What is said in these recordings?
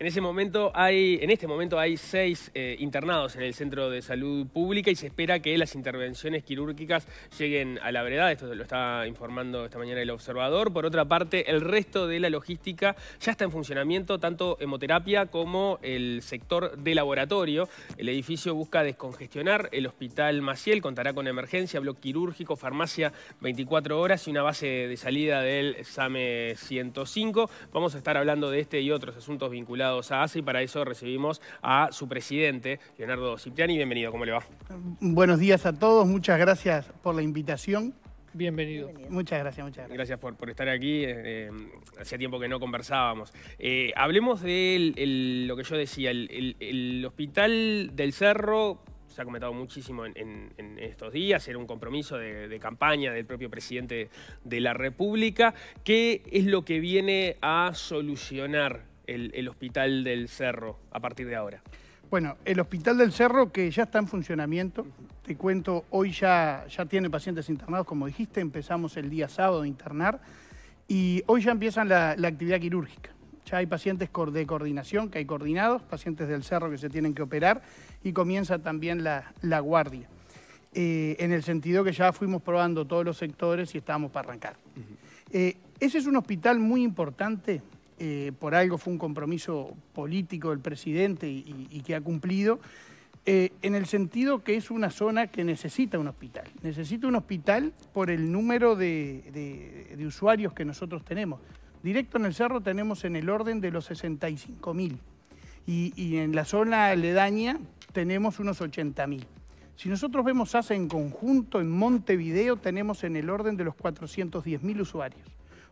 En, ese momento hay, en este momento hay seis eh, internados en el Centro de Salud Pública y se espera que las intervenciones quirúrgicas lleguen a la verdad. Esto lo está informando esta mañana el observador. Por otra parte, el resto de la logística ya está en funcionamiento, tanto hemoterapia como el sector de laboratorio. El edificio busca descongestionar el hospital Maciel, contará con emergencia, bloque quirúrgico, farmacia 24 horas y una base de salida del SAME 105. Vamos a estar hablando de este y otros asuntos vinculados y para eso recibimos a su presidente, Leonardo Cipriani. Bienvenido, ¿cómo le va? Buenos días a todos, muchas gracias por la invitación. Bienvenido. Muchas gracias, muchas gracias. Gracias por, por estar aquí. Eh, eh, hacía tiempo que no conversábamos. Eh, hablemos de lo que yo decía, el, Hospital del Cerro se ha comentado muchísimo en, estos días, era un compromiso de, de, campaña del propio presidente de la República. ¿Qué es lo que viene a solucionar el, Hospital del Cerro a partir de ahora? Bueno, el Hospital del Cerro que ya está en funcionamiento, te cuento, hoy ya, ya tiene pacientes internados, como dijiste, empezamos el día sábado a internar y hoy ya empiezan la, actividad quirúrgica. Ya hay pacientes de coordinación que hay coordinados, pacientes del cerro que se tienen que operar y comienza también la, guardia. Eh, en el sentido que ya fuimos probando todos los sectores y estábamos para arrancar. Eh, ese es un hospital muy importante eh, por algo fue un compromiso político del presidente y, que ha cumplido, eh, en el sentido que es una zona que necesita un hospital. Necesita un hospital por el número de, usuarios que nosotros tenemos. Directo en el cerro tenemos en el orden de los 65 mil y, en la zona aledaña tenemos unos 80.000. Si nosotros vemos ASA e en conjunto, en Montevideo tenemos en el orden de los 410.000 mil usuarios.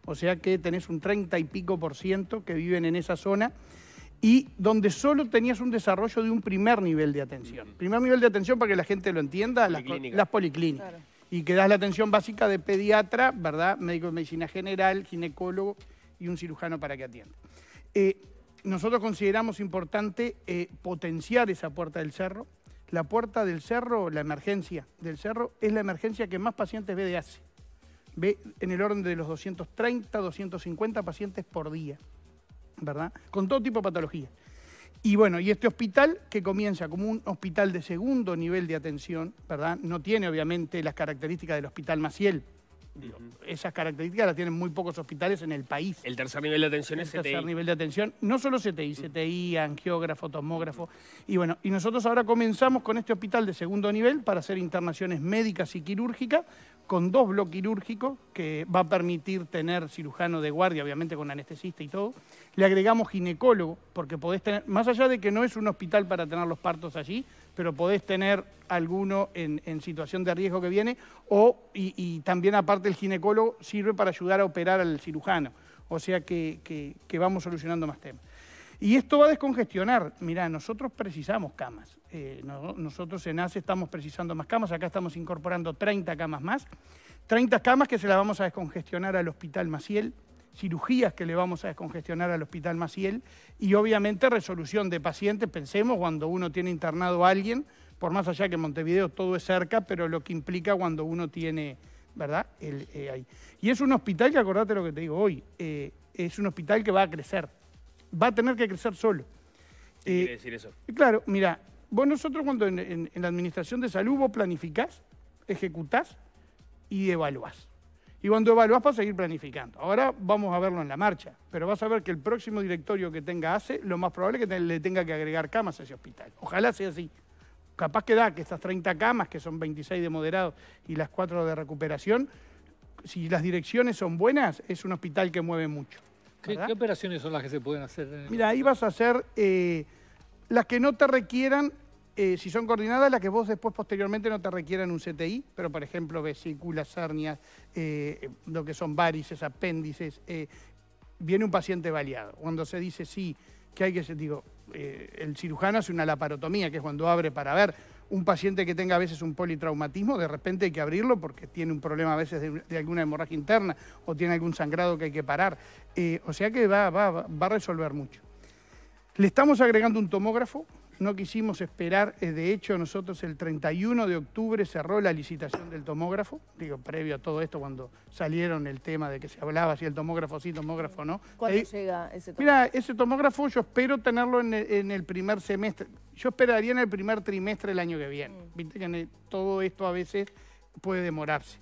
O sea que tenés un 30 y pico por ciento que viven en esa zona y donde solo tenías un desarrollo de un primer nivel de atención. Primer nivel de atención, para que la gente lo entienda, las, policlínicas. Y que das la atención básica de pediatra, ¿verdad? Médico de medicina general, ginecólogo y un cirujano para que atienda. Eh, nosotros consideramos importante eh, potenciar esa puerta del cerro. La puerta del cerro, la emergencia del cerro, es la emergencia que más pacientes ve de hace ve en el orden de los 230, 250 pacientes por día, ¿verdad? Con todo tipo de patologías. Y bueno, y este hospital que comienza como un hospital de segundo nivel de atención, ¿verdad? No tiene obviamente las características del hospital Maciel, esas características las tienen muy pocos hospitales en el país. El tercer nivel de atención es CTI. El tercer nivel de atención, no solo CTI, CTI, angiógrafo, tomógrafo. Y bueno, y nosotros ahora comenzamos con este hospital de segundo nivel para hacer internaciones médicas y quirúrgicas con dos bloques quirúrgicos que va a permitir tener cirujano de guardia, obviamente con anestesista y todo. Le agregamos ginecólogo, porque podés tener, más allá de que no es un hospital para tener los partos allí, pero podés tener alguno en, situación de riesgo que viene, o, y, también aparte el ginecólogo sirve para ayudar a operar al cirujano, o sea que, vamos solucionando más temas. Y esto va a descongestionar. Mirá, nosotros precisamos camas. Eh, nosotros en ACE estamos precisando más camas. Acá estamos incorporando 30 camas más. 30 camas que se las vamos a descongestionar al Hospital Maciel cirugías que le vamos a descongestionar al Hospital Maciel y obviamente resolución de pacientes, pensemos cuando uno tiene internado a alguien, por más allá que Montevideo todo es cerca, pero lo que implica cuando uno tiene, ¿verdad? Eh, y es un hospital que, acordate lo que te digo hoy, eh, es un hospital que va a crecer, va a tener que crecer solo. ¿Qué quiere eh, decir eso? Claro, mira, vos nosotros cuando en, en la Administración de Salud vos planificás, ejecutás y evaluás. Y cuando evalúas vas a seguir planificando. Ahora vamos a verlo en la marcha, pero vas a ver que el próximo directorio que tenga hace, lo más probable es que le tenga que agregar camas a ese hospital. Ojalá sea así. Capaz que da que estas 30 camas, que son 26 de moderado y las 4 de recuperación, si las direcciones son buenas, es un hospital que mueve mucho. ¿Qué, operaciones son las que se pueden hacer? Mira, ahí vas a hacer eh, las que no te requieran eh, si son coordinadas, las que vos después posteriormente no te requieran un CTI, pero por ejemplo vesículas, hernias, eh, lo que son varices, apéndices, eh, viene un paciente baleado. Cuando se dice sí, que hay que, digo, el cirujano hace una laparotomía, que es cuando abre para ver un paciente que tenga a veces un politraumatismo, de repente hay que abrirlo porque tiene un problema a veces de, alguna hemorragia interna o tiene algún sangrado que hay que parar. o sea que va, va a resolver mucho. Le estamos agregando un tomógrafo no quisimos esperar, eh, de hecho nosotros el 31 de octubre cerró la licitación del tomógrafo, digo, previo a todo esto cuando salieron el tema de que se hablaba si el tomógrafo sí, tomógrafo no. ¿Cuándo eh, llega ese tomógrafo? Mira, ese tomógrafo yo espero tenerlo en el, primer semestre, yo esperaría en el primer trimestre del año que viene, mm. viste que todo esto a veces puede demorarse.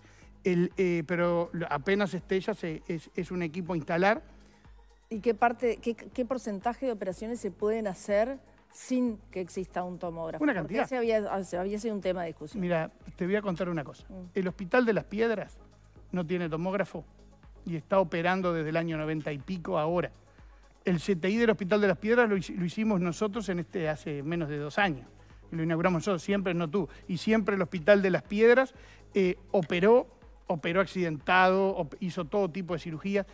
Eh, pero apenas Estella es, un equipo a instalar. ¿Y qué, parte, qué, qué porcentaje de operaciones se pueden hacer? sin que exista un tomógrafo. Una ah, había, sido un tema de discusión. Mira, te voy a contar una cosa. Mm. El Hospital de las Piedras no tiene tomógrafo y está operando desde el año 90 y pico ahora. El CTI del Hospital de las Piedras lo, hicimos nosotros en este hace menos de dos años. Lo inauguramos nosotros, siempre no tú. Y siempre el Hospital de las Piedras eh, operó, operó accidentado, hizo todo tipo de cirugías.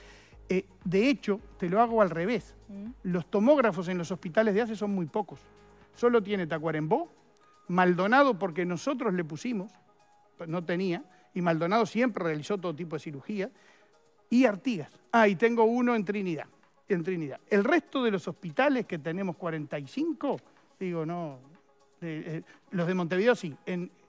Eh, de hecho, te lo hago al revés. Mm. Los tomógrafos en los hospitales de hace son muy pocos. Solo tiene Tacuarembó, Maldonado porque nosotros le pusimos, no tenía, y Maldonado siempre realizó todo tipo de cirugía, y Artigas. Ah, y tengo uno en Trinidad. En Trinidad. El resto de los hospitales que tenemos 45, digo, no, eh, los de Montevideo sí,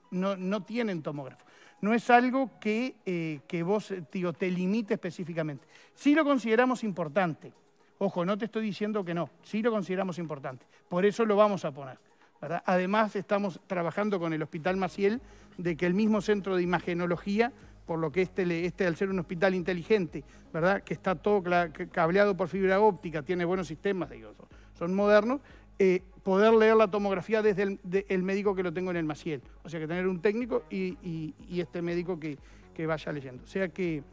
no, tienen tomógrafos no es algo que, eh, vos eh, tío, te limite específicamente. Sí lo consideramos importante. Ojo, no te estoy diciendo que no, sí lo consideramos importante. Por eso lo vamos a poner. Además, estamos trabajando con el Hospital Maciel de que el mismo centro de imagenología, por lo que este, este al ser un hospital inteligente, ¿verdad? que está todo cableado por fibra óptica, tiene buenos sistemas, digo, son modernos, eh, poder leer la tomografía desde el, médico que lo tengo en el Maciel. O sea que tener un técnico y, este médico que, vaya leyendo. O sea que,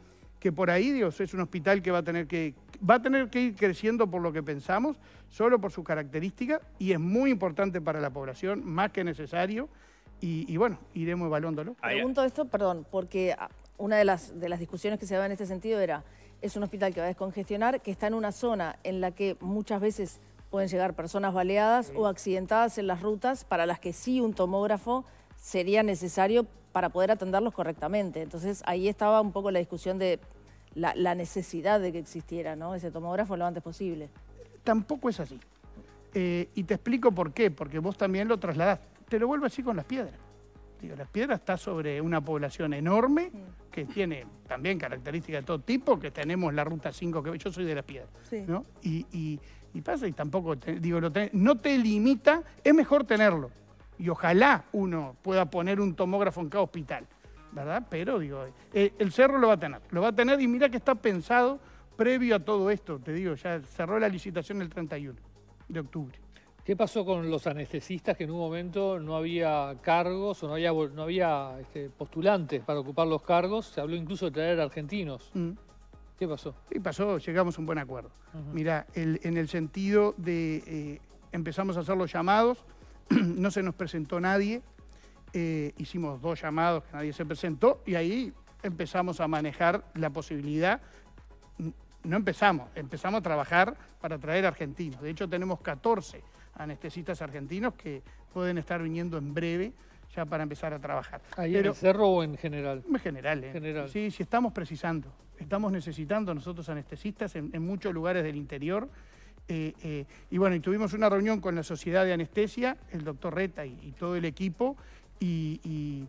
por ahí, Dios, es un hospital que va a tener que va a tener que ir creciendo por lo que pensamos, solo por sus características, y es muy importante para la población, más que necesario. Y, bueno, iremos evaluándolo. Pregunto esto, perdón, porque ah, una de las, de las discusiones que se daba en este sentido era, es un hospital que va a descongestionar, que está en una zona en la que muchas veces pueden llegar personas baleadas o accidentadas en las rutas para las que sí un tomógrafo sería necesario para poder atenderlos correctamente. Entonces ahí estaba un poco la discusión de la, necesidad de que existiera ese tomógrafo lo antes posible. Tampoco es así. Eh, y te explico por qué, porque vos también lo trasladás. Te lo vuelvo así con las piedras. Digo, las piedras está sobre una población enorme que tiene también características de todo tipo, que tenemos la ruta 5, que yo soy de las piedras. y y pasa, y tampoco, digo, no te limita, es mejor tenerlo. Y ojalá uno pueda poner un tomógrafo en cada hospital, ¿verdad? Pero, digo, eh, el cerro lo va a tener, lo va a tener y mira que está pensado previo a todo esto, te digo, ya cerró la licitación el 31 de octubre. ¿Qué pasó con los anestesistas que en un momento no había cargos o no había, no había este, postulantes para ocupar los cargos? Se habló incluso de traer argentinos. Mm. ¿Qué pasó? Y pasó, llegamos a un buen acuerdo. Mira, en el sentido de eh, empezamos a hacer los llamados, no se nos presentó nadie, eh, hicimos dos llamados que nadie se presentó y ahí empezamos a manejar la posibilidad, no empezamos, empezamos a trabajar para traer argentinos. De hecho, tenemos 14 anestesistas argentinos que pueden estar viniendo en breve ya para empezar a trabajar. ¿Ahí en el cerro o en general? En general, eh. Sí, sí, estamos precisando. Estamos necesitando nosotros anestesistas en, muchos lugares del interior. Eh, eh, y bueno, y tuvimos una reunión con la Sociedad de Anestesia, el doctor Reta y, todo el equipo, y,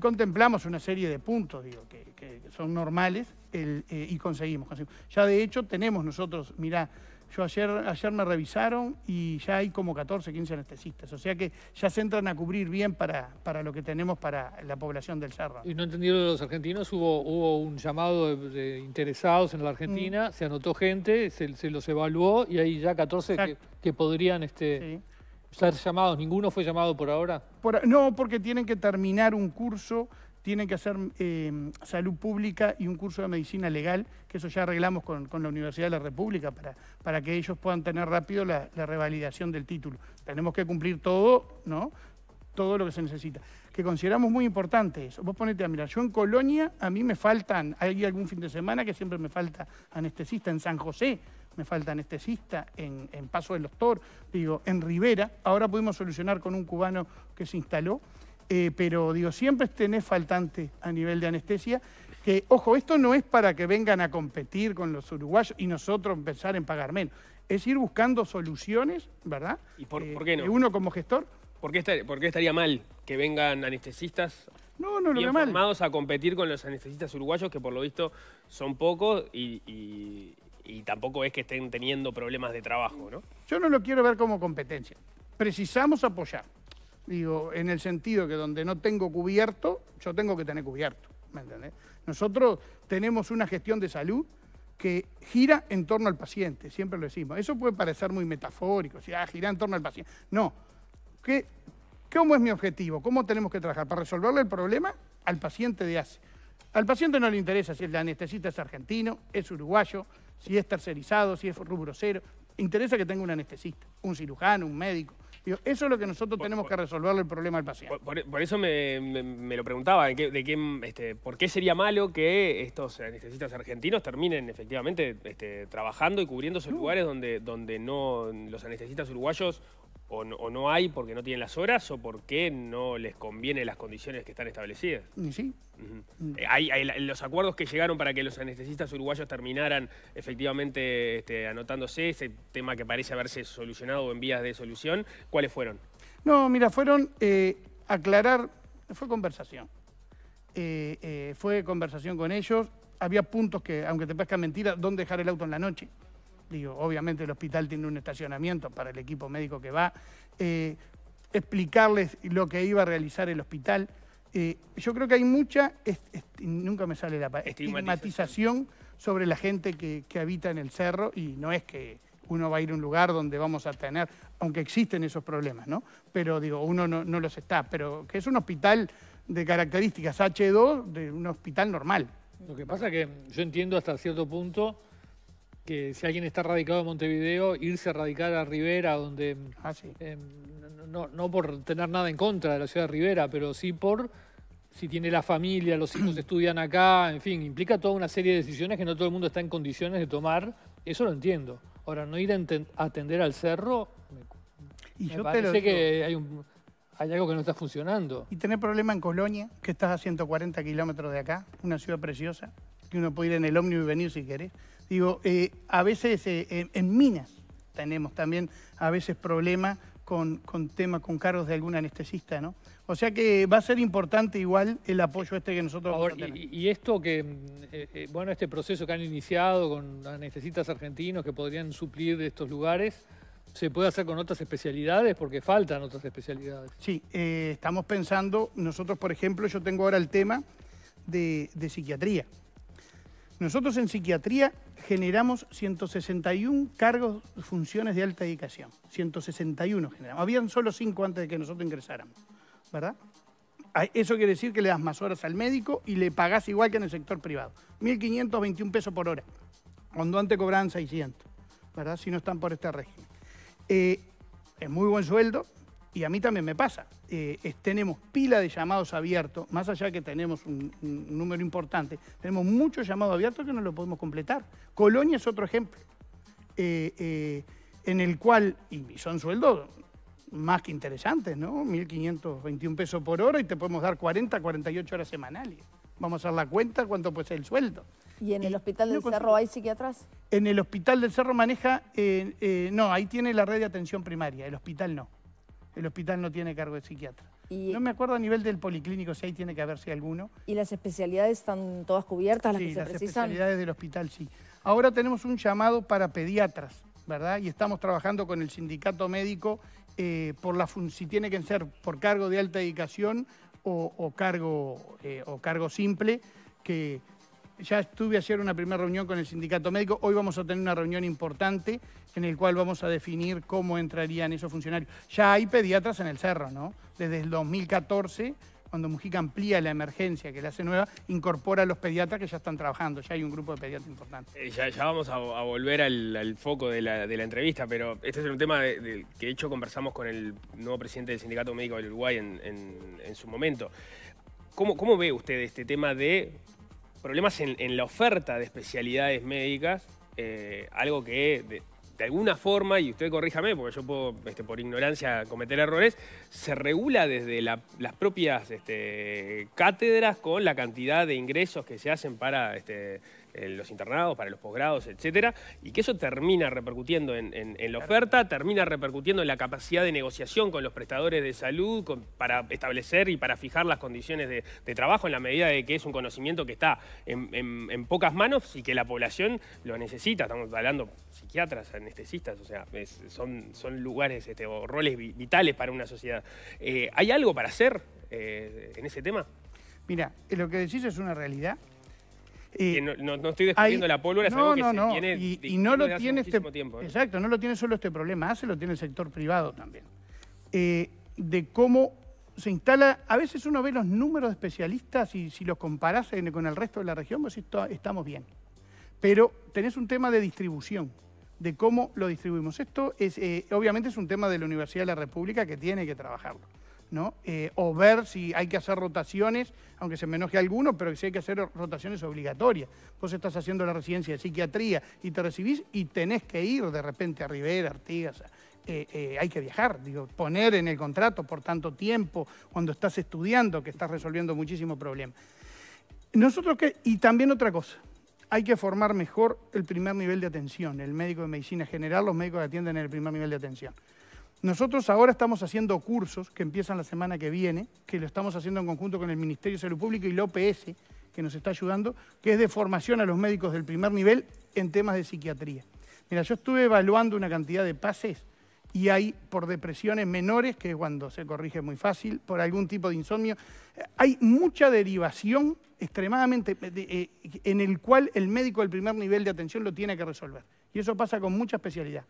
contemplamos una serie de puntos, digo, que, son normales, eh, y conseguimos, conseguimos, Ya de hecho tenemos nosotros, mirá, yo ayer, ayer me revisaron y ya hay como 14, 15 anestesistas. O sea que ya se entran a cubrir bien para, para lo que tenemos para la población del Cerro. ¿Y no entendieron los argentinos? Hubo, hubo un llamado de, interesados en la Argentina, mm. se anotó gente, se, los evaluó y hay ya 14 que, podrían... este llamados? ¿Ninguno fue llamado por ahora? no, porque tienen que terminar un curso tienen que hacer em, salud pública y un curso de medicina legal, que eso ya arreglamos con, la Universidad de la República para, para que ellos puedan tener rápido la, revalidación del título. Tenemos que cumplir todo, ¿no? Todo lo que se necesita. Que consideramos muy importante eso. Vos ponete a mirar, yo en Colonia, a mí me faltan, hay algún fin de semana que siempre me falta anestesista, en San José me falta anestesista, en, en Paso del Doctor, digo, en Rivera, ahora pudimos solucionar con un cubano que se instaló. Eh, pero digo, siempre tenés faltante a nivel de anestesia. Que, ojo, esto no es para que vengan a competir con los uruguayos y nosotros empezar en pagar menos. Es ir buscando soluciones, ¿verdad? ¿Y por, eh, qué no? Eh, uno como gestor. ¿Por qué, estaría, mal que vengan anestesistas no, a competir con los anestesistas uruguayos, que por lo visto son pocos y, y tampoco es que estén teniendo problemas de trabajo, ¿no? Yo no lo quiero ver como competencia. Precisamos apoyar. Digo, en el sentido que donde no tengo cubierto, yo tengo que tener cubierto. Nosotros tenemos una gestión de salud que gira en torno al paciente, siempre lo decimos. Eso puede parecer muy metafórico, si ah, gira en torno al paciente. No. ¿Qué, ¿Cómo es mi objetivo? ¿Cómo tenemos que trabajar? Para resolverle el problema al paciente de ACE. Al paciente no le interesa si el anestesista es argentino, es uruguayo, si es tercerizado, si es rubro cero. Interesa que tenga un anestesista, un cirujano, un médico eso es lo que nosotros tenemos que resolver el problema del paciente. Por, eso me, lo preguntaba, ¿de, este, ¿por qué sería malo que estos anestesistas argentinos terminen efectivamente este, trabajando y cubriendo esos lugares donde, donde no los anestesistas uruguayos o no, hay porque no tienen las horas o porque no les conviene las condiciones que están establecidas. Sí. Eh, hay, los acuerdos que llegaron para que los anestesistas uruguayos terminaran efectivamente este, anotándose, ese tema que parece haberse solucionado o en vías de solución, ¿cuáles fueron? No, mira, fueron eh, aclarar, fue conversación. Eh, fue conversación con ellos, había puntos que, aunque te parezca mentira, dónde dejar el auto en la noche. Digo, obviamente el hospital tiene un estacionamiento para el equipo médico que va. Eh, explicarles lo que iba a realizar el hospital. Eh, yo creo que hay mucha, nunca me sale la palabra, estigmatización sobre la gente que, habita en el cerro y no es que uno va a ir a un lugar donde vamos a tener, aunque existen esos problemas, ¿no? Pero digo, uno no, no los está, pero que es un hospital de características H2 de un hospital normal. Lo que pasa es que yo entiendo hasta cierto punto que si alguien está radicado en Montevideo, irse a radicar a Rivera, donde ah, sí. Em, no, por tener nada en contra de la ciudad de Rivera, pero sí por si tiene la familia, los hijos estudian acá, en fin, implica toda una serie de decisiones que no todo el mundo está en condiciones de tomar, eso lo entiendo. Ahora, no ir a atender al cerro, me, y yo parece que hay, hay algo que no está funcionando. Y tener problema en Colonia, que estás a 140 kilómetros de acá, una ciudad preciosa, que uno puede ir en el ómnibus y venir si querés. Digo, eh, a veces eh, en minas tenemos también a veces problemas con, temas, con cargos de algún anestesista, ¿no? O sea que va a ser importante igual el apoyo este que nosotros Y, esto que, mm, eh, bueno, este proceso que han iniciado con anestesistas argentinos que podrían suplir de estos lugares, ¿se puede hacer con otras especialidades? Porque faltan otras especialidades. Sí, estamos pensando, nosotros por ejemplo, yo tengo ahora el tema de psiquiatría. Nosotros en psiquiatría generamos 161 cargos, funciones de alta dedicación. 161 generamos. Habían solo 5 antes de que nosotros ingresáramos, ¿verdad? Eso quiere decir que le das más horas al médico y le pagás igual que en el sector privado. 1.521 pesos por hora, cuando antes cobraban 600, ¿verdad? Si no están por este régimen. Eh, es muy buen sueldo, y a mí también me pasa, eh, tenemos pila de llamados abiertos, más allá que tenemos un, número importante, tenemos muchos llamados abiertos que no lo podemos completar. Colonia es otro ejemplo, eh, eh, en el cual, y son sueldos más que interesantes, ¿no? 1.521 pesos por hora y te podemos dar 40, 48 horas semanales. Vamos a hacer la cuenta cuánto puede ser el sueldo. ¿Y en el Hospital del Cerro hay psiquiatras? En el Hospital del Cerro maneja, no, ahí tiene la red de atención primaria, el hospital no el hospital no tiene cargo de psiquiatra. no me acuerdo a nivel del policlínico si ahí tiene que haber si alguno. ¿Y las especialidades están todas cubiertas, las que las especialidades del hospital sí. Ahora tenemos un llamado para pediatras, ¿verdad? Y estamos trabajando con el sindicato médico eh, por la si tiene que ser por cargo de alta dedicación o, cargo, eh, o cargo simple, que ya estuve ayer una primera reunión con el sindicato médico, hoy vamos a tener una reunión importante en el cual vamos a definir cómo entrarían esos funcionarios. Ya hay pediatras en el cerro, ¿no? Desde el 2014 cuando Mujica amplía la emergencia que le hace nueva, incorpora a los pediatras que ya están trabajando, ya hay un grupo de pediatras importante. Eh, ya, vamos a, volver al, foco de la, entrevista, pero este es un tema que de hecho conversamos con el nuevo presidente del Sindicato Médico del Uruguay en, su momento. ¿Cómo, ¿Cómo, ve usted este tema de problemas en, la oferta de especialidades médicas, eh, algo que de, alguna forma, y usted corríjame, porque yo puedo este, por ignorancia cometer errores, se regula desde las propias este, cátedras con la cantidad de ingresos que se hacen para... Este, los internados, para los posgrados, etcétera, y que eso termina repercutiendo en, la oferta, termina repercutiendo en la capacidad de negociación con los prestadores de salud para establecer y para fijar las condiciones de, trabajo en la medida de que es un conocimiento que está en, pocas manos y que la población lo necesita. Estamos hablando psiquiatras, anestesistas, o sea, son, son lugares este, o roles vitales para una sociedad. Eh, ¿Hay algo para hacer eh, en ese tema? Mira, lo que decís es una realidad no, estoy descubriendo la pólvora, es algo que se tiene, y, no lo tiene este, ¿eh? Exacto, no lo tiene solo este problema hace lo tiene el sector privado también. Eh, de cómo se instala, a veces uno ve los números de especialistas y si los comparás con el resto de la región, pues estamos bien. Pero tenés un tema de distribución, de cómo lo distribuimos. Esto es, eh, obviamente es un tema de la Universidad de la República que tiene que trabajarlo. Eh, o ver si hay que hacer rotaciones, aunque se me enoje alguno, pero si hay que hacer rotaciones obligatorias. Vos estás haciendo la residencia de psiquiatría y te recibís y tenés que ir de repente a Rivera, Artigas, eh, eh, hay que viajar, digo, poner en el contrato por tanto tiempo, cuando estás estudiando, que estás resolviendo muchísimos problemas. Nosotros que, y también otra cosa, hay que formar mejor el primer nivel de atención, el médico de medicina general, los médicos que atienden en el primer nivel de atención. Nosotros ahora estamos haciendo cursos que empiezan la semana que viene, que lo estamos haciendo en conjunto con el Ministerio de Salud Pública y la OPS, que nos está ayudando, que es de formación a los médicos del primer nivel en temas de psiquiatría. Mira, yo estuve evaluando una cantidad de pases y hay por depresiones menores, que es cuando se corrige muy fácil, por algún tipo de insomnio. Hay mucha derivación extremadamente eh, eh, en el cual el médico del primer nivel de atención lo tiene que resolver. Y eso pasa con mucha especialidad.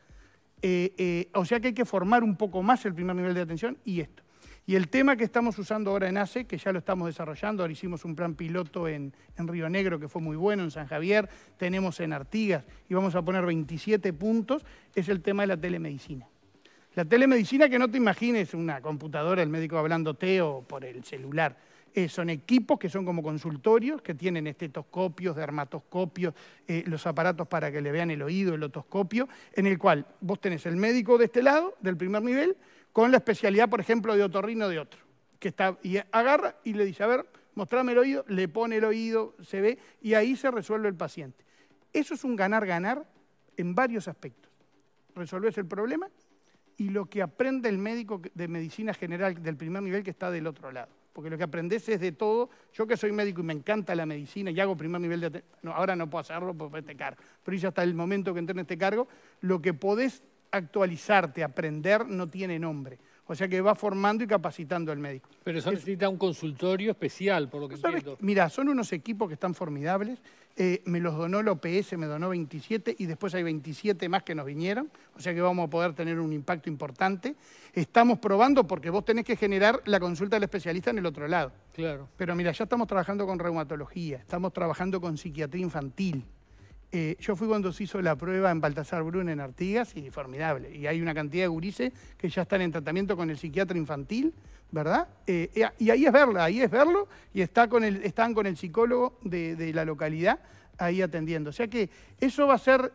Eh, eh, o sea que hay que formar un poco más el primer nivel de atención y esto. Y el tema que estamos usando ahora en ACE, que ya lo estamos desarrollando, ahora hicimos un plan piloto en, en, Río Negro que fue muy bueno, en San Javier, tenemos en Artigas y vamos a poner 27 puntos, es el tema de la telemedicina. La telemedicina que no te imagines una computadora, el médico hablando o por el celular eh, son equipos que son como consultorios, que tienen estetoscopios, dermatoscopios, eh, los aparatos para que le vean el oído, el otoscopio, en el cual vos tenés el médico de este lado, del primer nivel, con la especialidad, por ejemplo, de otorrino de otro, que está y agarra y le dice, a ver, mostrame el oído, le pone el oído, se ve, y ahí se resuelve el paciente. Eso es un ganar-ganar en varios aspectos. Resolvés el problema y lo que aprende el médico de medicina general del primer nivel que está del otro lado porque lo que aprendes es de todo. Yo que soy médico y me encanta la medicina y hago primer nivel de... No, ahora no puedo hacerlo por este cargo, pero ya hasta el momento que entré en este cargo, lo que podés actualizarte, aprender, no tiene nombre. O sea que va formando y capacitando al médico. Pero eso necesita un consultorio especial, por lo que entiendo. Mira, son unos equipos que están formidables. Eh, me los donó el OPS, me donó 27 y después hay 27 más que nos vinieron. O sea que vamos a poder tener un impacto importante. Estamos probando porque vos tenés que generar la consulta del especialista en el otro lado. Claro. Pero mira, ya estamos trabajando con reumatología, estamos trabajando con psiquiatría infantil. Eh, yo fui cuando se hizo la prueba en Baltasar Brun en Artigas y formidable. Y hay una cantidad de gurises que ya están en tratamiento con el psiquiatra infantil, ¿verdad? Eh, eh, y ahí es verla, ahí es verlo y está con el, están con el psicólogo de, de la localidad ahí atendiendo. O sea que eso va a ser,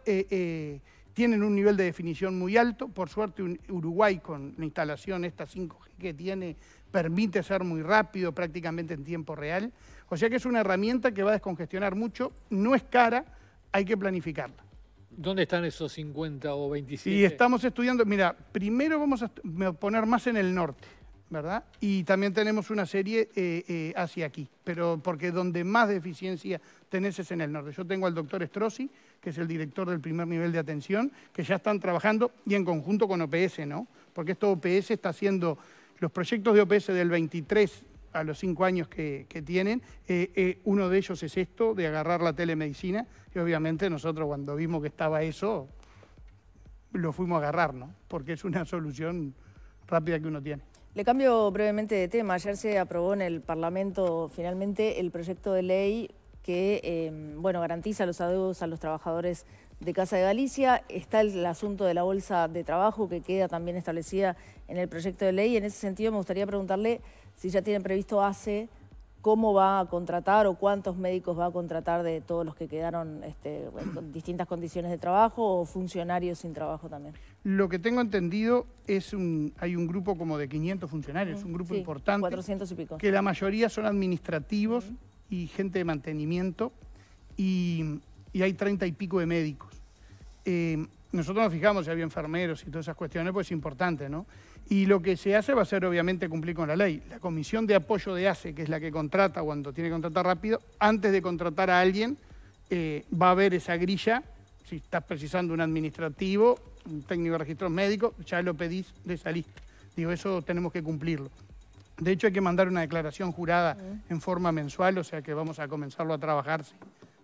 tienen un nivel de definición muy alto. Por suerte Uruguay con la instalación esta 5G que tiene permite ser muy rápido prácticamente en tiempo real. O sea que es una herramienta que va a descongestionar mucho, no es cara hay que planificarla. ¿Dónde están esos 50 o 25? Y estamos estudiando, mira, primero vamos a poner más en el norte, ¿verdad? Y también tenemos una serie eh, eh, hacia aquí, pero porque donde más deficiencia tenés es en el norte. Yo tengo al doctor Estrosi, que es el director del primer nivel de atención, que ya están trabajando y en conjunto con OPS, ¿no? Porque esto OPS está haciendo los proyectos de OPS del 23 a los cinco años que, tienen. Eh, eh, uno de ellos es esto, de agarrar la telemedicina, y obviamente nosotros cuando vimos que estaba eso, lo fuimos a agarrar, ¿no? Porque es una solución rápida que uno tiene. Le cambio brevemente de tema. Ayer se aprobó en el Parlamento finalmente el proyecto de ley que em, bueno, garantiza los adeudos a los trabajadores de Casa de Galicia. Está el, asunto de la bolsa de trabajo que queda también establecida en el proyecto de ley. En ese sentido me gustaría preguntarle si ya tienen previsto hace cómo va a contratar o cuántos médicos va a contratar de todos los que quedaron este, con distintas condiciones de trabajo o funcionarios sin trabajo también. Lo que tengo entendido es un hay un grupo como de 500 funcionarios, un grupo importante. 400 y pico. Que la mayoría son administrativos y gente de mantenimiento y, hay 30 y pico de médicos. Eh, nosotros nos fijamos si había enfermeros y todas esas cuestiones, pues es importante, ¿no? Y lo que se hace va a ser obviamente cumplir con la ley. La comisión de apoyo de ACE, que es la que contrata cuando tiene que contratar rápido, antes de contratar a alguien, eh, va a haber esa grilla. Si estás precisando un administrativo, un técnico de médico, médico, ya lo pedís de esa lista. Digo, eso tenemos que cumplirlo. De hecho, hay que mandar una declaración jurada en forma mensual, o sea que vamos a comenzarlo a trabajarse,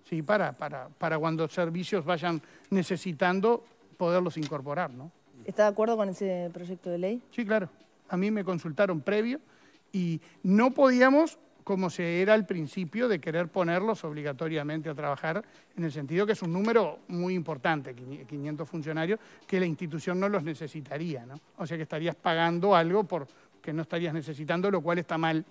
sí, para, para, para cuando servicios vayan necesitando poderlos incorporar, ¿no? ¿Está de acuerdo con ese proyecto de ley? Sí, claro. A mí me consultaron previo y no podíamos, como se era al principio, de querer ponerlos obligatoriamente a trabajar, en el sentido que es un número muy importante, 500 funcionarios, que la institución no los necesitaría, ¿no? O sea que estarías pagando algo por que no estarías necesitando, lo cual está mal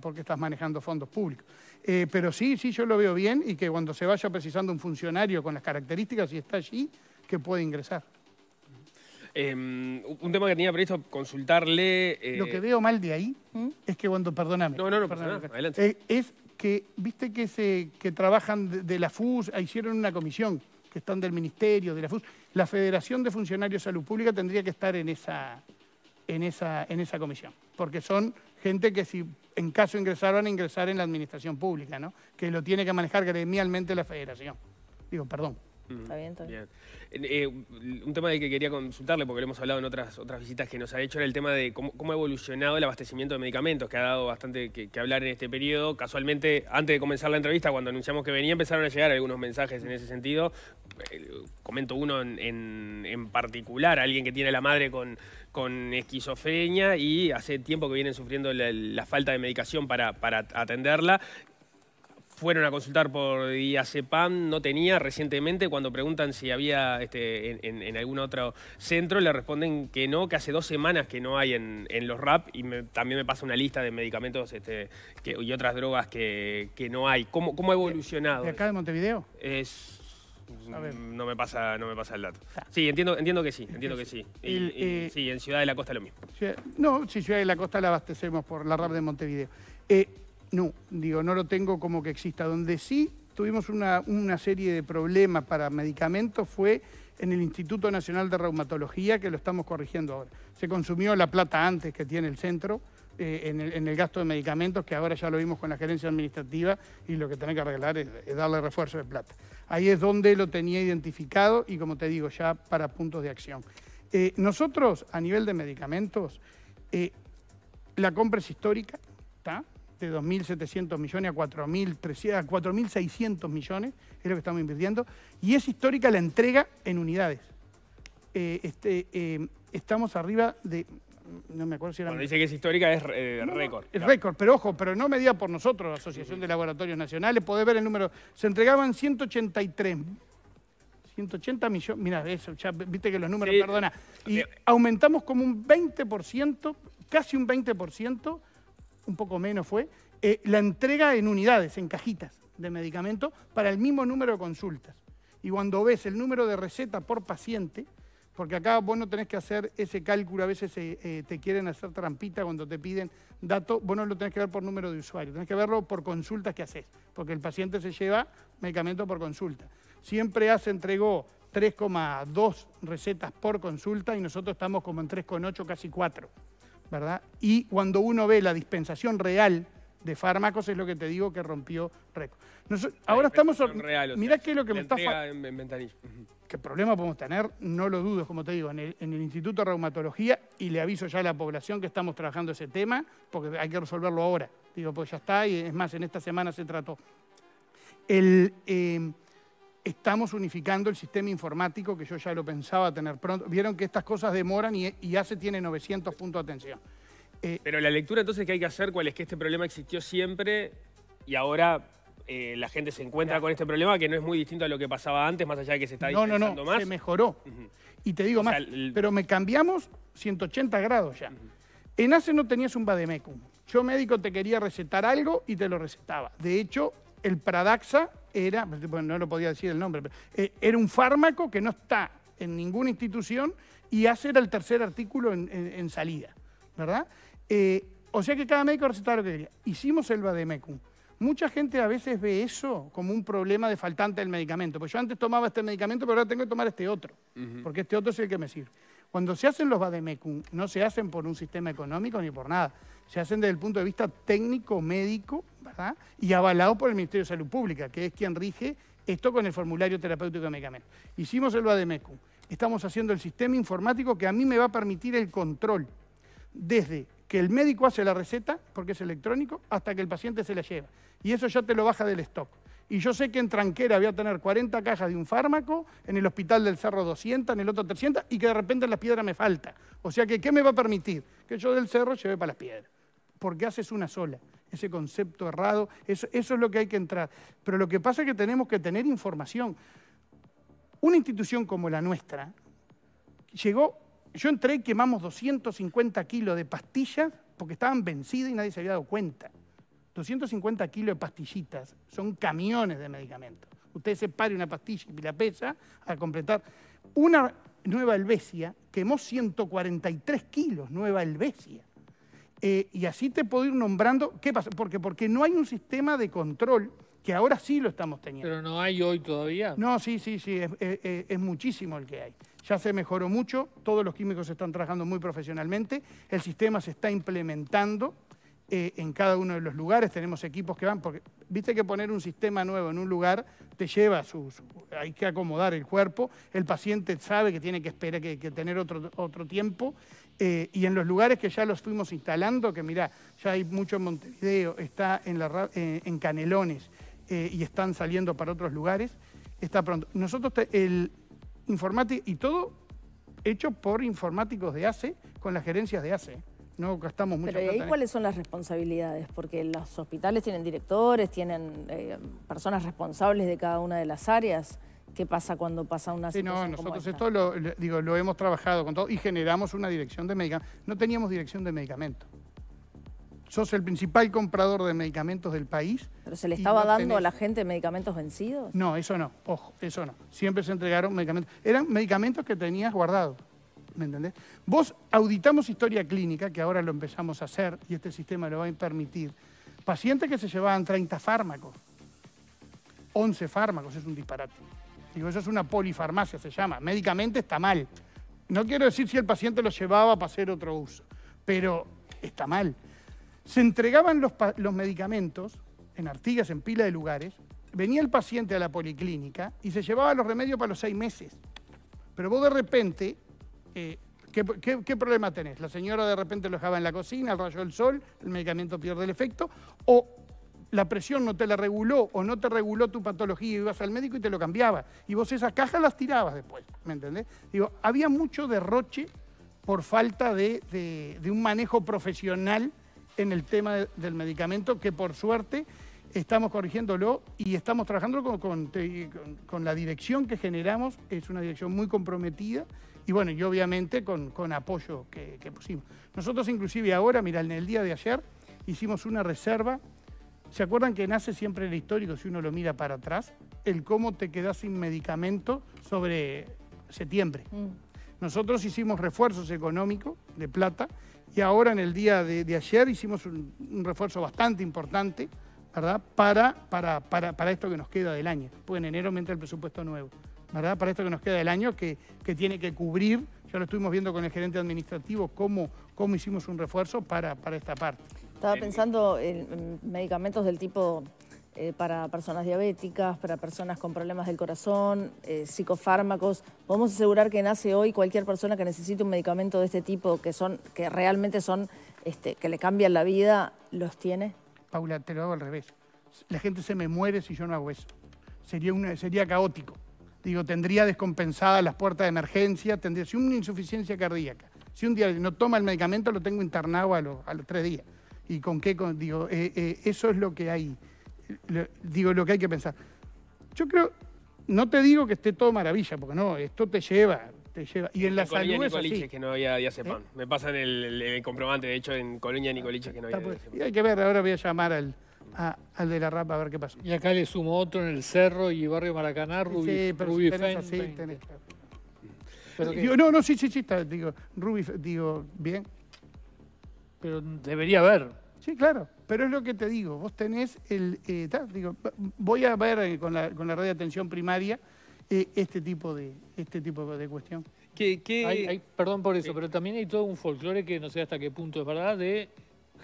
porque estás manejando fondos públicos. Eh, pero sí, sí, yo lo veo bien y que cuando se vaya precisando un funcionario con las características y está allí, que puede ingresar. Em, un tema que tenía previsto consultarle... Eh, lo que veo mal de ahí ¿Mm? es que cuando, perdóname... No, no, no, perdóname, adelante. Eh, es que, viste que, se, que trabajan de, la FUS, ah, hicieron una comisión que están del Ministerio, de la FUS. La Federación de Funcionarios de Salud Pública tendría que estar en esa, en esa, en esa comisión, porque son gente que si en caso ingresaron, a ingresar en la administración pública, ¿no? que lo tiene que manejar gremialmente la Federación. Digo, perdón. Está eh, eh, un tema del que quería consultarle, porque lo hemos hablado en otras, otras visitas que nos ha hecho, era el tema de cómo, ha evolucionado el abastecimiento de medicamentos, que ha dado bastante que, hablar en este periodo. Casualmente, antes de comenzar la entrevista, cuando anunciamos que venía, empezaron a llegar algunos mensajes en ese sentido. Eh, comento uno en, particular, alguien que tiene a la madre con, con esquizofrenia y hace tiempo que vienen sufriendo la, falta de medicación para, para atenderla, fueron a consultar por IACEPAM, no tenía recientemente, cuando preguntan si había este, en, algún otro centro, le responden que no, que hace dos semanas que no hay en, los RAP y también me pasa una lista de medicamentos este, que, y otras drogas que, que, no hay. ¿Cómo, cómo ha evolucionado? ¿De acá de Montevideo? Es, no me pasa, no me pasa el dato. Sí, entiendo, entiendo que sí, entiendo que sí. Y, eh, sí, en Ciudad de la Costa lo mismo. No, sí, Ciudad de la Costa la abastecemos por la RAP de Montevideo. Eh, no, digo, no lo tengo como que exista. Donde sí tuvimos una, serie de problemas para medicamentos fue en el Instituto Nacional de Reumatología, que lo estamos corrigiendo ahora. Se consumió la plata antes que tiene el centro, eh, en, el, gasto de medicamentos, que ahora ya lo vimos con la gerencia administrativa y lo que tenés que arreglar es, darle refuerzo de plata. Ahí es donde lo tenía identificado y como te digo, ya para puntos de acción. Eh, nosotros, a nivel de medicamentos, eh, la compra es histórica, ¿está? de este 2.700 millones a 4.600 millones, es lo que estamos invirtiendo, y es histórica la entrega en unidades. Eh, este, eh, estamos arriba de, no me acuerdo si era... Cuando dice que es histórica es eh, récord. Es récord, pero ojo, pero no medida por nosotros, la Asociación de Laboratorios Nacionales, podés ver el número, se entregaban 183 180 millones, mira, eso, ya viste que los números, perdona. Y aumentamos como un 20%, casi un 20% un poco menos fue, eh, la entrega en unidades, en cajitas de medicamento, para el mismo número de consultas. Y cuando ves el número de recetas por paciente, porque acá vos no tenés que hacer ese cálculo, a veces eh, eh, te quieren hacer trampita cuando te piden datos, vos no lo tenés que ver por número de usuario, tenés que verlo por consultas que haces, porque el paciente se lleva medicamento por consulta. Siempre hace entregó 3,2 recetas por consulta y nosotros estamos como en 3,8, casi 4. ¿verdad? Y cuando uno ve la dispensación real de fármacos, es lo que te digo que rompió récord. ahora estamos... mira qué es lo que me está... ¿Qué problema podemos tener? No lo dudo, como te digo, en el, Instituto de Reumatología, y le aviso ya a la población que estamos trabajando ese tema, porque hay que resolverlo ahora. Digo, pues ya está, y es más, en esta semana se trató. El... Eh, Estamos unificando el sistema informático, que yo ya lo pensaba tener pronto. Vieron que estas cosas demoran y, y tiene 900 puntos de atención. Eh, pero la lectura entonces que hay que hacer, ¿cuál es que este problema existió siempre y ahora eh, la gente se encuentra con este problema que no es muy distinto a lo que pasaba antes, más allá de que se está no, no, no, se mejoró. Y te digo más, pero me cambiamos 180 grados ya. En ACE no tenías un vademecum. Yo médico te quería recetar algo y te lo recetaba. De hecho, el Pradaxa era, no lo podía decir el nombre, eh, era un fármaco que no está en ninguna institución y hace era el tercer artículo en, salida, ¿verdad? Eh, o sea que cada médico recetaba lo que quería. Hicimos el Bademecum. Mucha gente a veces ve eso como un problema de faltante del medicamento. Pues yo antes tomaba este medicamento, pero ahora tengo que tomar este otro, porque este otro es el que me sirve. Cuando se hacen los Bademecum, no se hacen por un sistema económico ni por nada. Se hacen desde el punto de vista técnico, médico, y avalado por el Ministerio de Salud Pública, que es quien rige esto con el formulario terapéutico de medicamentos. Hicimos el VADEMECU. estamos haciendo el sistema informático que a mí me va a permitir el control desde que el médico hace la receta, porque es electrónico, hasta que el paciente se la lleva. Y eso ya te lo baja del stock. Y yo sé que en Tranquera voy a tener 40 cajas de un fármaco, en el hospital del Cerro 200, en el otro 300, y que de repente en las piedras me falta. O sea que, ¿qué me va a permitir? Que yo del Cerro lleve para las piedras. Porque haces una sola ese concepto errado. Eso, es lo que hay que entrar. Pero lo que pasa es que tenemos que tener información. Una institución como la nuestra llegó, yo entré y quemamos 250 kilos de pastillas porque estaban vencidas y nadie se había dado cuenta. 250 kilos de pastillitas son camiones de medicamentos. Usted se pare una pastilla y la pesa a completar. Una Nueva Helvecia quemó 143 kilos, Nueva Helvecia. Eh, y así te puedo ir nombrando qué pasa, porque, porque no hay un sistema de control que ahora sí lo estamos teniendo. Pero no hay hoy todavía. No, sí, sí, sí, es, muchísimo el que hay. Ya se mejoró mucho, todos los químicos están trabajando muy profesionalmente, el sistema se está implementando eh, en cada uno de los lugares, tenemos equipos que van, porque viste que poner un sistema nuevo en un lugar te lleva, a hay que acomodar el cuerpo, el paciente sabe que tiene que esperar, que, que tener otro, otro tiempo, eh, y en los lugares que ya los fuimos instalando, que mirá, ya hay mucho en Montevideo, está en, eh, Canelones eh, y están saliendo para otros lugares, está pronto. Nosotros, el informático, y todo hecho por informáticos de ACE, con las gerencias de ACE. No gastamos mucho Pero ahí cuáles son las responsabilidades? Porque los hospitales tienen directores, tienen personas responsables de cada una de las áreas qué pasa cuando pasa una situación sí, no, nosotros esto lo, digo, lo hemos trabajado con todo y generamos una dirección de medicamentos. No teníamos dirección de medicamentos. Sos el principal comprador de medicamentos del país. ¿Pero se le estaba dando a la gente medicamentos vencidos? No, eso no, ojo, eso no. Siempre se entregaron medicamentos. Eran medicamentos que tenías guardados. ¿Me entendés? Vos auditamos historia clínica, que ahora lo empezamos a hacer y este sistema lo va a permitir. Pacientes que se llevaban 30 fármacos, 11 fármacos, es un disparate. Digo, eso es una polifarmacia, se llama. Médicamente está mal. No quiero decir si el paciente lo llevaba para hacer otro uso, pero está mal. Se entregaban los, medicamentos en Artigas, en pila de lugares. Venía el paciente a la policlínica y se llevaba los remedios para los seis meses. Pero vos de repente, eh, ¿qué, problema tenés? La señora de repente lo dejaba en la cocina, al rayo del sol, el medicamento pierde el efecto, o la presión no te la reguló o no te reguló tu patología, y ibas al médico y te lo cambiaba. Y vos esas cajas las tirabas después, ¿me entendés? Digo, había mucho derroche por falta de, un manejo profesional en el tema del medicamento, que por suerte estamos corrigiéndolo y estamos trabajando con, con, la dirección que generamos, es una dirección muy comprometida y bueno, y obviamente con, apoyo que, que, pusimos. Nosotros inclusive ahora, mira, en el día de ayer hicimos una reserva ¿Se acuerdan que nace siempre el histórico, si uno lo mira para atrás, el cómo te quedás sin medicamento sobre septiembre? Mm. Nosotros hicimos refuerzos económicos de plata y ahora en el día de, ayer hicimos un, refuerzo bastante importante, ¿verdad? Para, para, esto que nos queda del año, porque en enero aumenta el presupuesto nuevo, ¿verdad? Para esto que nos queda del año, que, tiene que cubrir, ya lo estuvimos viendo con el gerente administrativo, cómo, hicimos un refuerzo para, para esta parte. Estaba pensando en medicamentos del tipo eh, para personas diabéticas, para personas con problemas del corazón, eh, psicofármacos. ¿Podemos asegurar que nace hoy cualquier persona que necesite un medicamento de este tipo, que, son, que realmente son, este, que le cambian la vida, los tiene? Paula, te lo hago al revés. La gente se me muere si yo no hago eso. Sería, sería caótico. Digo, tendría descompensadas las puertas de emergencia, tendría una insuficiencia cardíaca. Si un día no toma el medicamento, lo tengo internado a los tres días y con qué, digo, eh, eh, eso es lo que hay, digo, lo que hay que pensar. Yo creo, no te digo que esté todo maravilla, porque no, esto te lleva, te lleva. Y en la salud es así. que no había ya sepan ¿Eh? Me pasan el, el, comprobante, de hecho, en Colonia Nicoliche que no había Y hay que ver, ahora voy a llamar al, al de la rapa a ver qué pasa. Y acá le sumo otro en el Cerro y Barrio Maracaná, Rubí, sí, digo, no, no, sí, sí, sí, está, digo, Rubí, digo, bien, pero debería haber. Sí, claro, pero es lo que te digo, vos tenés el... Eh, digo, voy a ver eh, con la, con la red de atención primaria eh, este, tipo de, este tipo de cuestión. Hay, perdón por eso, pero también hay todo un folclore que no sé hasta qué punto es verdad, de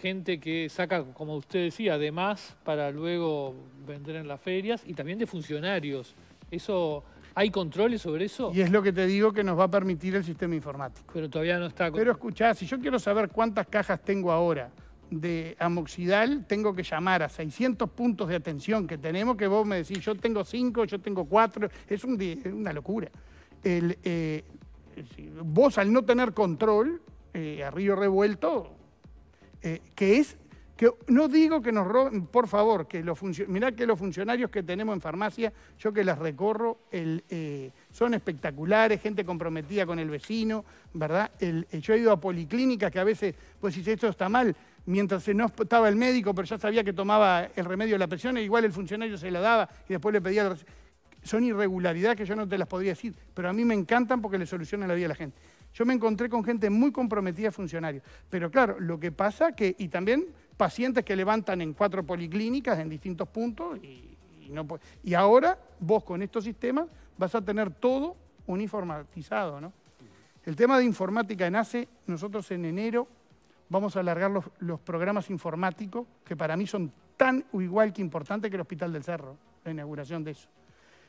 gente que saca, como usted decía, además para luego vender en las ferias y también de funcionarios. Eso ¿Hay controles sobre eso? Y es lo que te digo que nos va a permitir el sistema informático. Pero todavía no está... Pero escuchá, si yo quiero saber cuántas cajas tengo ahora de amoxidal, tengo que llamar a 600 puntos de atención que tenemos, que vos me decís, yo tengo 5, yo tengo 4, es una locura. El, eh, vos al no tener control, eh, a río revuelto, eh, que es no digo que nos roben, por favor, que mirá que los funcionarios que tenemos en farmacia, yo que las recorro, eh, son espectaculares, gente comprometida con el vecino, ¿verdad? Eh, yo he ido a policlínicas que a veces, pues si esto está mal, mientras no estaba el médico, pero ya sabía que tomaba el remedio de la presión, e igual el funcionario se la daba y después le pedía... Son irregularidades que yo no te las podría decir, pero a mí me encantan porque le solucionan la vida a la gente. Yo me encontré con gente muy comprometida funcionarios. Pero claro, lo que pasa que, y también pacientes que levantan en cuatro policlínicas en distintos puntos y, y, no, y ahora vos con estos sistemas vas a tener todo uniformatizado. ¿no? El tema de informática en ACE, nosotros en enero vamos a alargar los, los, programas informáticos que para mí son tan o igual que importantes que el Hospital del Cerro, la inauguración de eso.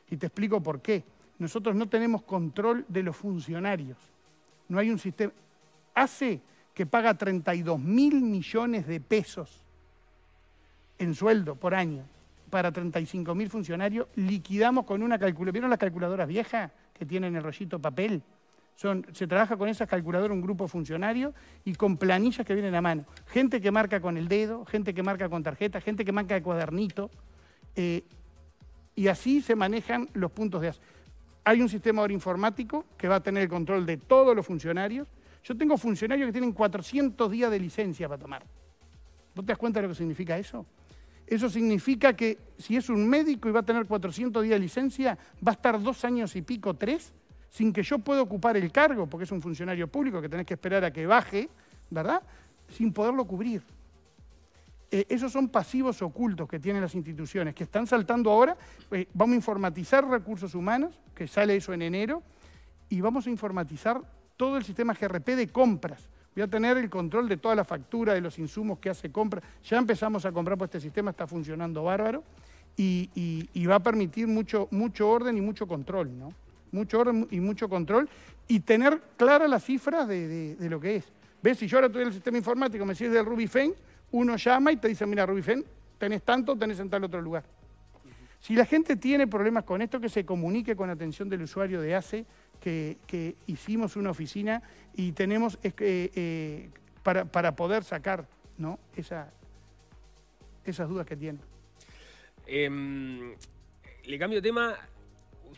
Y te explico por qué. Nosotros no tenemos control de los funcionarios. No hay un sistema. ACE que paga 32 mil millones de pesos en sueldo por año para 35 mil funcionarios, liquidamos con una calculadora. ¿Vieron las calculadoras viejas que tienen el rollito papel? Son, se trabaja con esas calculadoras un grupo funcionario y con planillas que vienen a mano. Gente que marca con el dedo, gente que marca con tarjeta, gente que marca de cuadernito. Eh, y así se manejan los puntos de as. Hay un sistema ahora informático que va a tener el control de todos los funcionarios yo tengo funcionarios que tienen 400 días de licencia para tomar. ¿No te das cuenta de lo que significa eso? Eso significa que si es un médico y va a tener 400 días de licencia, va a estar dos años y pico, tres, sin que yo pueda ocupar el cargo, porque es un funcionario público que tenés que esperar a que baje, ¿verdad? Sin poderlo cubrir. Eh, esos son pasivos ocultos que tienen las instituciones, que están saltando ahora. Eh, vamos a informatizar recursos humanos, que sale eso en enero, y vamos a informatizar todo el sistema GRP de compras. Voy a tener el control de toda la factura, de los insumos que hace compra. Ya empezamos a comprar por pues, este sistema, está funcionando bárbaro y, va a permitir mucho, mucho orden y mucho control, ¿no? Mucho orden y mucho control y tener claras las cifras de, lo que es. ¿Ves? Si yo ahora tuviera el sistema informático, me sirve del Rubifen, uno llama y te dice, mira, Rubifen, tenés tanto, tenés en tal otro lugar. Si la gente tiene problemas con esto, que se comunique con atención del usuario de ACE, que, hicimos una oficina y tenemos eh, eh, para, poder sacar ¿no? esas dudas que tiene. Em, le cambio de tema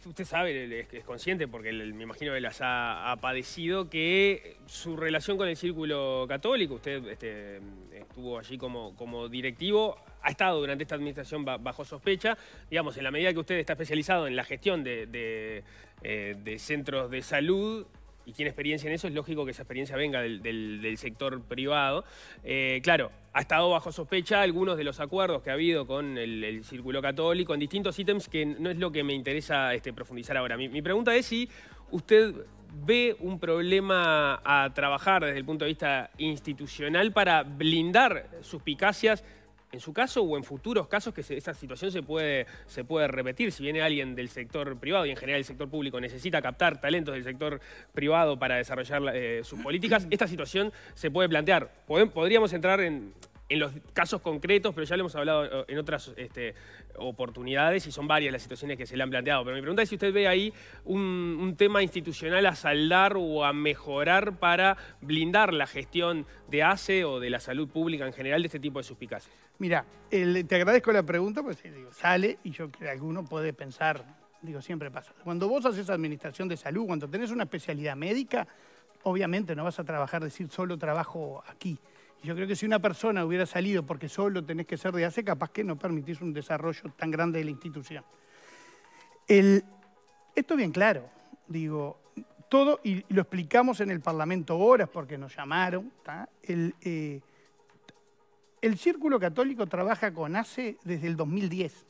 usted sabe, es, consciente, porque me imagino que las ha, padecido, que su relación con el círculo católico, usted este, estuvo allí como, como directivo, ha estado durante esta administración bajo sospecha, digamos, en la medida que usted está especializado en la gestión de, eh, de centros de salud y tiene experiencia en eso, es lógico que esa experiencia venga del, sector privado. Eh, claro, ha estado bajo sospecha algunos de los acuerdos que ha habido con el, Círculo Católico en distintos ítems que no es lo que me interesa este, profundizar ahora. Mi, mi, pregunta es si usted ve un problema a trabajar desde el punto de vista institucional para blindar suspicacias en su caso o en futuros casos que esa situación se puede, se puede repetir. Si viene alguien del sector privado y en general el sector público necesita captar talentos del sector privado para desarrollar eh, sus políticas, esta situación se puede plantear. Podríamos entrar en, en los casos concretos, pero ya lo hemos hablado eh, en otras este, oportunidades y son varias las situaciones que se le han planteado. Pero mi pregunta es si usted ve ahí un, tema institucional a saldar o a mejorar para blindar la gestión de ACE o de la salud pública en general de este tipo de suspicacias. Mira, te agradezco la pregunta, pues sale y yo creo que alguno puede pensar, digo, siempre pasa. Cuando vos haces administración de salud, cuando tenés una especialidad médica, obviamente no vas a trabajar, decir, solo trabajo aquí. Yo creo que si una persona hubiera salido porque solo tenés que ser de hace, capaz que no permitís un desarrollo tan grande de la institución. El, esto bien claro, digo, todo, y lo explicamos en el Parlamento horas porque nos llamaron, el, eh, el, Círculo Católico trabaja con ACE desde el 2010.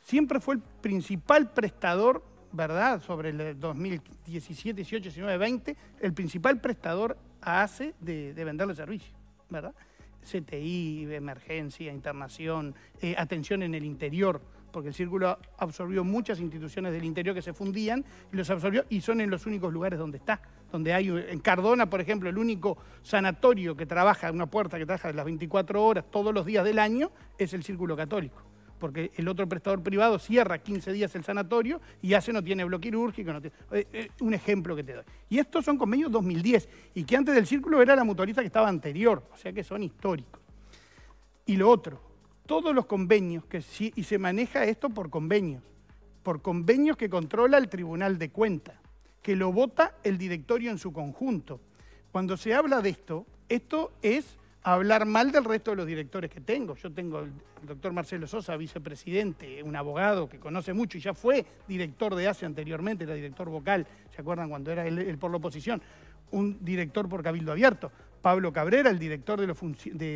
Siempre fue el principal prestador, ¿verdad? Sobre el 2017, 18, 19, 20, el principal prestador hace de, de vender los servicios, ¿verdad? CTI, emergencia, internación, eh, atención en el interior, porque el círculo absorbió muchas instituciones del interior que se fundían, y los absorbió y son en los únicos lugares donde está, donde hay, en Cardona, por ejemplo, el único sanatorio que trabaja, una puerta que trabaja las 24 horas todos los días del año, es el círculo católico porque el otro prestador privado cierra 15 días el sanatorio y hace no tiene bloque quirúrgico. No eh, eh, un ejemplo que te doy. Y estos son convenios 2010 y que antes del círculo era la motorista que estaba anterior, o sea que son históricos. Y lo otro, todos los convenios que sí, y se maneja esto por convenios, por convenios que controla el Tribunal de Cuentas, que lo vota el directorio en su conjunto. Cuando se habla de esto, esto es hablar mal del resto de los directores que tengo. Yo tengo el doctor Marcelo Sosa, vicepresidente, un abogado que conoce mucho y ya fue director de ACE anteriormente, era director vocal, ¿se acuerdan cuando era él, por la oposición? Un director por Cabildo Abierto. Pablo Cabrera, el director de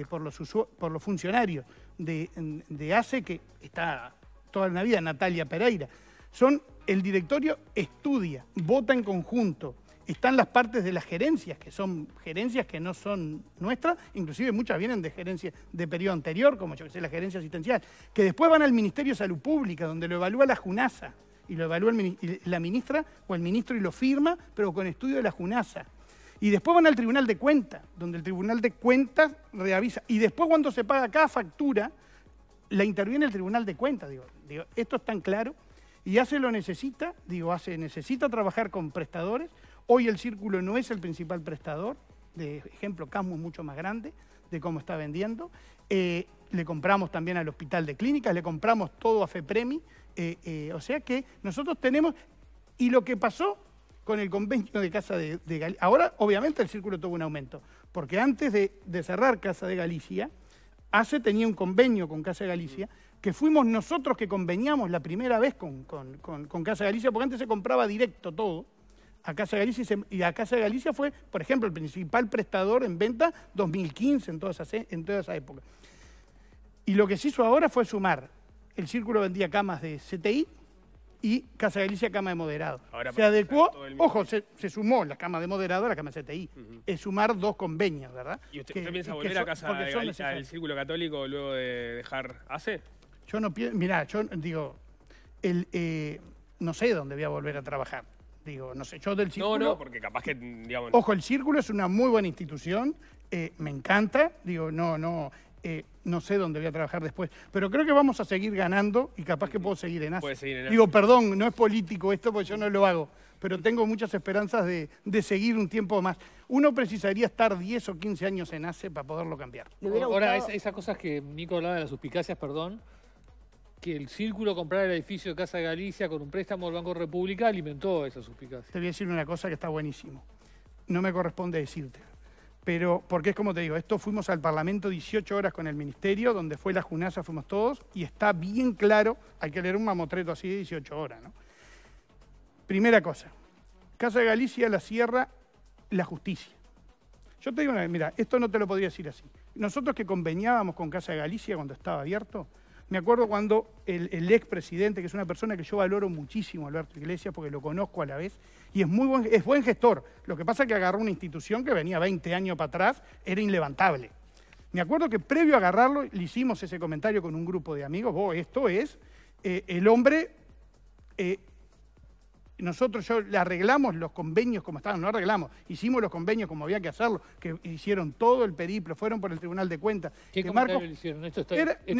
por, los por, los funcionarios de, de ACE, que está toda la vida, Natalia Pereira. Son, el directorio estudia, vota en conjunto, están las partes de las gerencias, que son gerencias que no son nuestras, inclusive muchas vienen de gerencias de periodo anterior, como yo que sé, la gerencia asistencial, que después van al Ministerio de Salud Pública, donde lo evalúa la JUNASA, y lo evalúa la ministra o el ministro y lo firma, pero con estudio de la JUNASA. Y después van al Tribunal de Cuentas, donde el Tribunal de Cuentas reavisa. Y después cuando se paga cada factura, la interviene el Tribunal de Cuentas. Digo, digo, esto es tan claro. Y hace lo necesita, digo, hace necesita trabajar con prestadores, Hoy el círculo no es el principal prestador, de ejemplo, Casmo es mucho más grande de cómo está vendiendo. Eh, le compramos también al Hospital de Clínicas, le compramos todo a FEPREMI. premi eh, eh, o sea que nosotros tenemos... Y lo que pasó con el convenio de Casa de, Galicia... Ahora, obviamente, el círculo tuvo un aumento, porque antes de, cerrar Casa de Galicia, ACE tenía un convenio con Casa de Galicia, que fuimos nosotros que conveníamos la primera vez con, con Casa de Galicia, porque antes se compraba directo todo a Casa Galicia y, a Casa Galicia fue, por ejemplo, el principal prestador en venta 2015, en toda, esa, eh, en toda esa época. Y lo que se hizo ahora fue sumar, el Círculo vendía camas de CTI y Casa Galicia cama de moderado. se adecuó, ojo, se, sumó la cama de moderado a la cama de CTI. Es sumar dos convenios, ¿verdad? ¿Y usted, piensa volver a Casa Galicia, al Círculo Católico, luego de dejar ACE? Yo no pienso, mirá, yo digo, el, eh, no sé dónde voy a volver a trabajar. Digo, nos echó del círculo. No, no, porque capaz que, Ojo, el círculo es una muy buena institución, eh, me encanta, digo, no, no, eh, no sé dónde voy a trabajar después, pero creo que vamos a seguir ganando y capaz que puedo seguir en ASA. Digo, perdón, no es político esto porque yo no lo hago, pero tengo muchas esperanzas de, seguir un tiempo más. Uno precisaría estar 10 o 15 años en ACE para poderlo cambiar. Ahora, esas cosas que Nico hablaba de las suspicacias, perdón, que el Círculo comprar el edificio de Casa Galicia con un préstamo del Banco República alimentó esa suspicacia. Te voy a decir una cosa que está buenísimo. No me corresponde decirte. Pero, porque es como te digo, esto fuimos al Parlamento 18 horas con el Ministerio, donde fue la Junaza fuimos todos, y está bien claro, hay que leer un mamotreto así de 18 horas, ¿no? Primera cosa, Casa Galicia la sierra, la justicia. Yo te digo una mira, esto no te lo podría decir así. Nosotros que conveniábamos con Casa Galicia cuando estaba abierto, me acuerdo cuando el, expresidente, ex que es una persona que yo valoro muchísimo, Alberto Iglesias, porque lo conozco a la vez, y es muy buen, es buen gestor. Lo que pasa es que agarró una institución que venía 20 años para atrás, era inlevantable. Me acuerdo que previo a agarrarlo le hicimos ese comentario con un grupo de amigos, vos, esto es eh, el hombre eh, nosotros yo le arreglamos los convenios como estaban, no arreglamos, hicimos los convenios como había que hacerlo, que hicieron todo el periplo, fueron por el Tribunal de Cuentas. ¿Qué que le hicieron?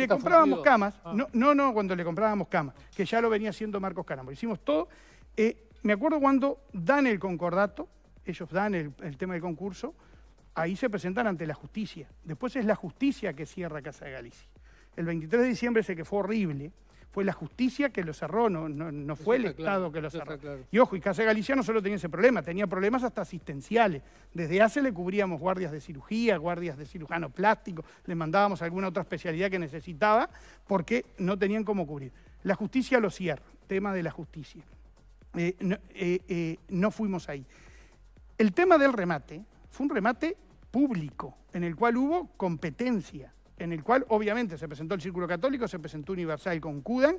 comprábamos camas, ah. no, no, no, cuando le comprábamos camas, que ya lo venía haciendo Marcos Caramba, hicimos todo. Eh, me acuerdo cuando dan el concordato, ellos dan el, tema del concurso, ahí se presentan ante la justicia. Después es la justicia que cierra Casa de Galicia. El 23 de diciembre sé que fue horrible, fue la justicia que lo cerró, no, fue el Estado que lo cerró. Y ojo, y Casa Galicia no solo tenía ese problema, tenía problemas hasta asistenciales. Desde hace le cubríamos guardias de cirugía, guardias de cirujano plástico, le mandábamos alguna otra especialidad que necesitaba porque no tenían cómo cubrir. La justicia lo cierra, tema de la justicia. Eh, eh, eh, no fuimos ahí. El tema del remate fue un remate público en el cual hubo competencia en el cual obviamente se presentó el Círculo Católico, se presentó Universal con CUDAN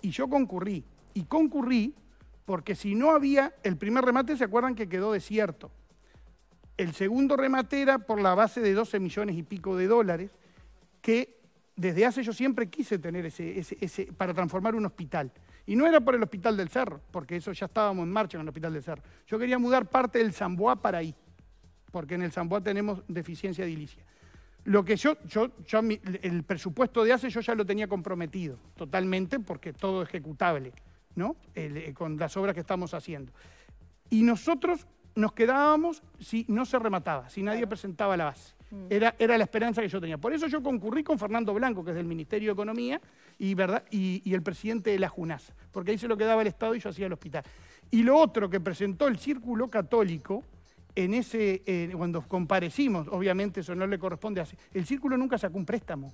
y yo concurrí. Y concurrí porque si no había, el primer remate se acuerdan que quedó desierto. El segundo remate era por la base de 12 millones y pico de dólares, que desde hace yo siempre quise tener ese, ese, para transformar un hospital. Y no era por el hospital del Cerro, porque eso ya estábamos en marcha en el hospital del Cerro. Yo quería mudar parte del Zambuá para ahí, porque en el Samboa tenemos deficiencia de edilicia. Lo que yo, yo, el presupuesto de ACE yo ya lo tenía comprometido totalmente porque todo ejecutable, ¿no? Eh, con las obras que estamos haciendo. Y nosotros nos quedábamos si no se remataba, si nadie presentaba la base. Mm. Era, era, la esperanza que yo tenía. Por eso yo concurrí con Fernando Blanco, que es del Ministerio de Economía, y, ¿verdad? y el presidente de la JUNAS, porque ahí se lo quedaba el Estado y yo hacía el hospital. Y lo otro que presentó el Círculo Católico, en ese, cuando comparecimos, obviamente eso no le corresponde a... El círculo nunca sacó un préstamo.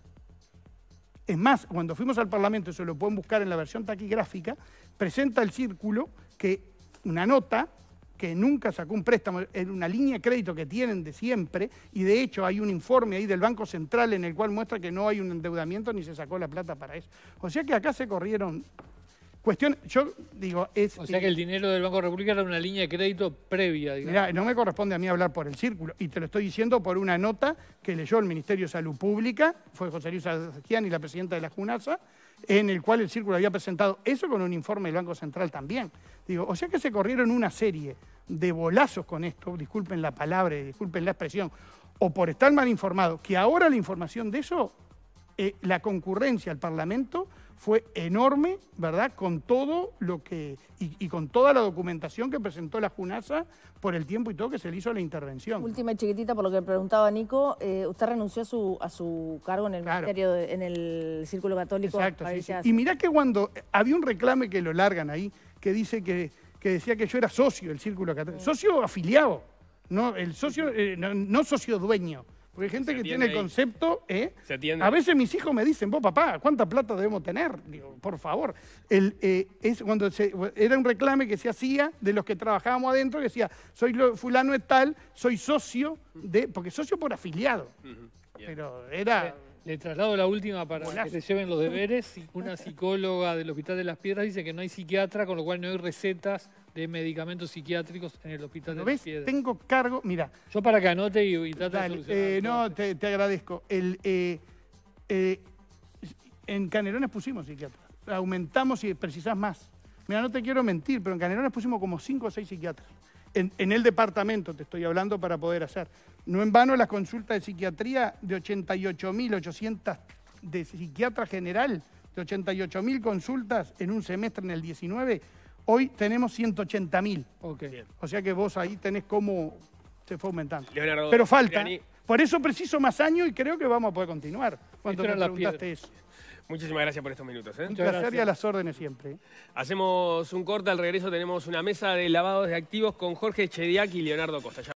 Es más, cuando fuimos al Parlamento, eso lo pueden buscar en la versión taquigráfica, presenta el círculo que una nota que nunca sacó un préstamo, en una línea de crédito que tienen de siempre, y de hecho hay un informe ahí del Banco Central en el cual muestra que no hay un endeudamiento ni se sacó la plata para eso. O sea que acá se corrieron Cuestión, yo digo, es... O sea eh, que el dinero del Banco República era una línea de crédito previa, digamos. no me corresponde a mí hablar por el círculo, y te lo estoy diciendo por una nota que leyó el Ministerio de Salud Pública, fue José Luis Azagian y la presidenta de la Junasa, en el cual el círculo había presentado eso con un informe del Banco Central también. Digo, o sea que se corrieron una serie de bolazos con esto, disculpen la palabra, disculpen la expresión, o por estar mal informado, que ahora la información de eso, eh, la concurrencia al Parlamento fue enorme, ¿verdad? Con todo lo que. Y, con toda la documentación que presentó la Junaza por el tiempo y todo que se le hizo a la intervención. Última y chiquitita, por lo que preguntaba Nico, eh, usted renunció a su, a su cargo en el ministerio, en el Círculo Católico. Exacto. Y mirá que cuando eh, había un reclame que lo largan ahí, que dice que, que decía que yo era socio del Círculo Católico, socio afiliado, no, el socio, eh, no socio dueño. Porque hay gente que tiene el concepto, ¿eh? a veces mis hijos me dicen, vos papá, ¿cuánta plata debemos tener? por favor. El, eh, era un reclame que se hacía de los que trabajábamos adentro, que decía, soy lo, fulano es tal, soy socio de, porque socio por afiliado. Pero era... Le traslado la última para que se lleven los deberes. Una psicóloga del Hospital de las Piedras dice que no hay psiquiatra, con lo cual no hay recetas de medicamentos psiquiátricos en el Hospital de las Piedras. Tengo cargo, mira. Yo para que anote y, trate de eh, no, te, agradezco. Eh, eh, en Canelones pusimos psiquiatra. Aumentamos y precisás más. Mira, no te quiero mentir, pero en Canelones pusimos como cinco o seis psiquiatras. en, el departamento te estoy hablando para poder hacer. No en vano las consultas de psiquiatría de 88.800 de psiquiatra general, de 88.000 consultas en un semestre en el 19, hoy tenemos 180.000. O sea que vos ahí tenés cómo se fue aumentando. Pero falta. Por eso preciso más años y creo que vamos a poder continuar cuando eso. Muchísimas gracias por estos minutos. ¿eh? Un placer gracias. y a las órdenes siempre. ¿eh? Hacemos un corte, al regreso tenemos una mesa de lavados de activos con Jorge Chediak y Leonardo Costa.